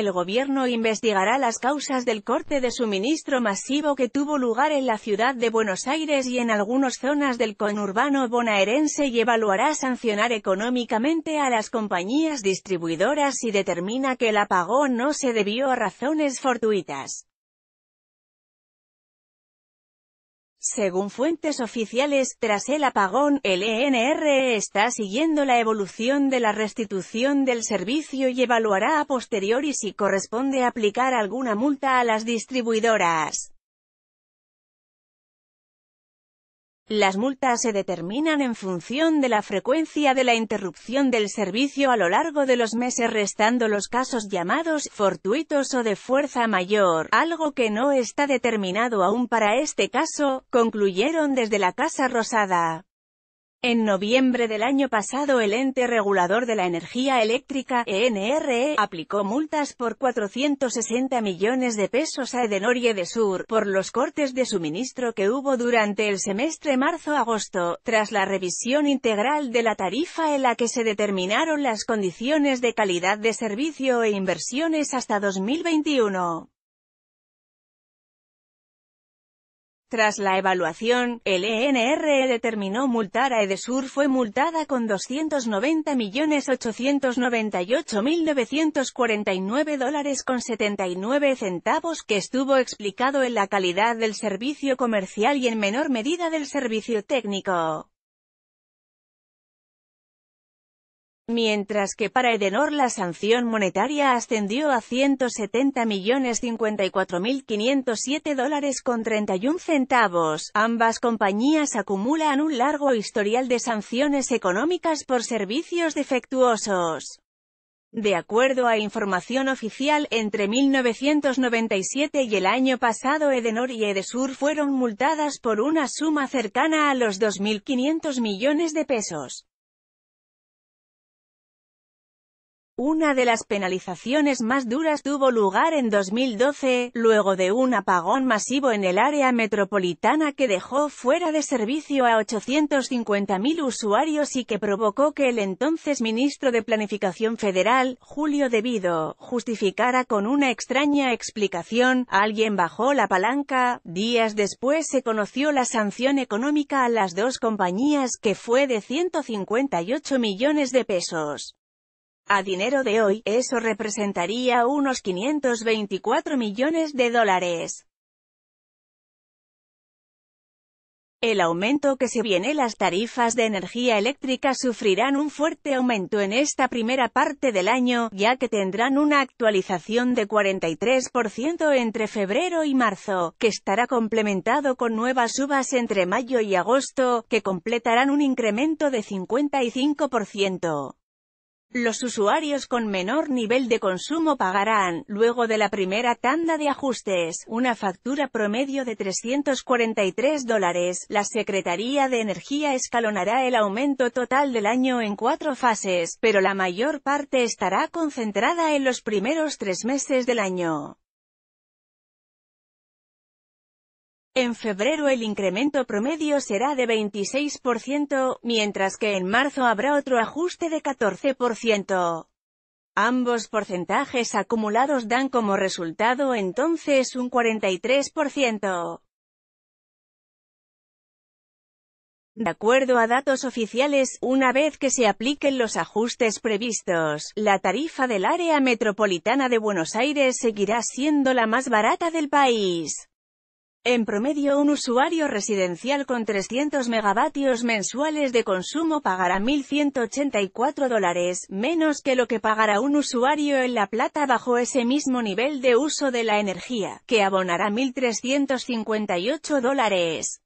el gobierno investigará las causas del corte de suministro masivo que tuvo lugar en la ciudad de Buenos Aires y en algunas zonas del conurbano bonaerense y evaluará sancionar económicamente a las compañías distribuidoras y determina que el apagón no se debió a razones fortuitas. Según fuentes oficiales, tras el apagón, el ENR está siguiendo la evolución de la restitución del servicio y evaluará a posteriori si corresponde aplicar alguna multa a las distribuidoras. Las multas se determinan en función de la frecuencia de la interrupción del servicio a lo largo de los meses restando los casos llamados fortuitos o de fuerza mayor, algo que no está determinado aún para este caso, concluyeron desde la Casa Rosada. En noviembre del año pasado el ente regulador de la energía eléctrica, ENRE, e, aplicó multas por 460 millones de pesos a Edenor de Sur, por los cortes de suministro que hubo durante el semestre marzo-agosto, tras la revisión integral de la tarifa en la que se determinaron las condiciones de calidad de servicio e inversiones hasta 2021. Tras la evaluación, el ENR determinó multar a Edesur fue multada con 290.898.949 dólares con 79 centavos que estuvo explicado en la calidad del servicio comercial y en menor medida del servicio técnico. Mientras que para Edenor la sanción monetaria ascendió a 170.054.507 dólares con 31 centavos. Ambas compañías acumulan un largo historial de sanciones económicas por servicios defectuosos. De acuerdo a información oficial, entre 1997 y el año pasado Edenor y Edesur fueron multadas por una suma cercana a los 2.500 millones de pesos. Una de las penalizaciones más duras tuvo lugar en 2012, luego de un apagón masivo en el área metropolitana que dejó fuera de servicio a 850.000 usuarios y que provocó que el entonces ministro de Planificación Federal, Julio Debido, justificara con una extraña explicación, alguien bajó la palanca, días después se conoció la sanción económica a las dos compañías que fue de 158 millones de pesos. A dinero de hoy, eso representaría unos 524 millones de dólares. El aumento que se viene las tarifas de energía eléctrica sufrirán un fuerte aumento en esta primera parte del año, ya que tendrán una actualización de 43% entre febrero y marzo, que estará complementado con nuevas subas entre mayo y agosto, que completarán un incremento de 55%. Los usuarios con menor nivel de consumo pagarán, luego de la primera tanda de ajustes, una factura promedio de 343 dólares. La Secretaría de Energía escalonará el aumento total del año en cuatro fases, pero la mayor parte estará concentrada en los primeros tres meses del año. En febrero el incremento promedio será de 26%, mientras que en marzo habrá otro ajuste de 14%. Ambos porcentajes acumulados dan como resultado entonces un 43%. De acuerdo a datos oficiales, una vez que se apliquen los ajustes previstos, la tarifa del área metropolitana de Buenos Aires seguirá siendo la más barata del país. En promedio un usuario residencial con 300 megavatios mensuales de consumo pagará 1.184 dólares, menos que lo que pagará un usuario en La Plata bajo ese mismo nivel de uso de la energía, que abonará 1.358 dólares.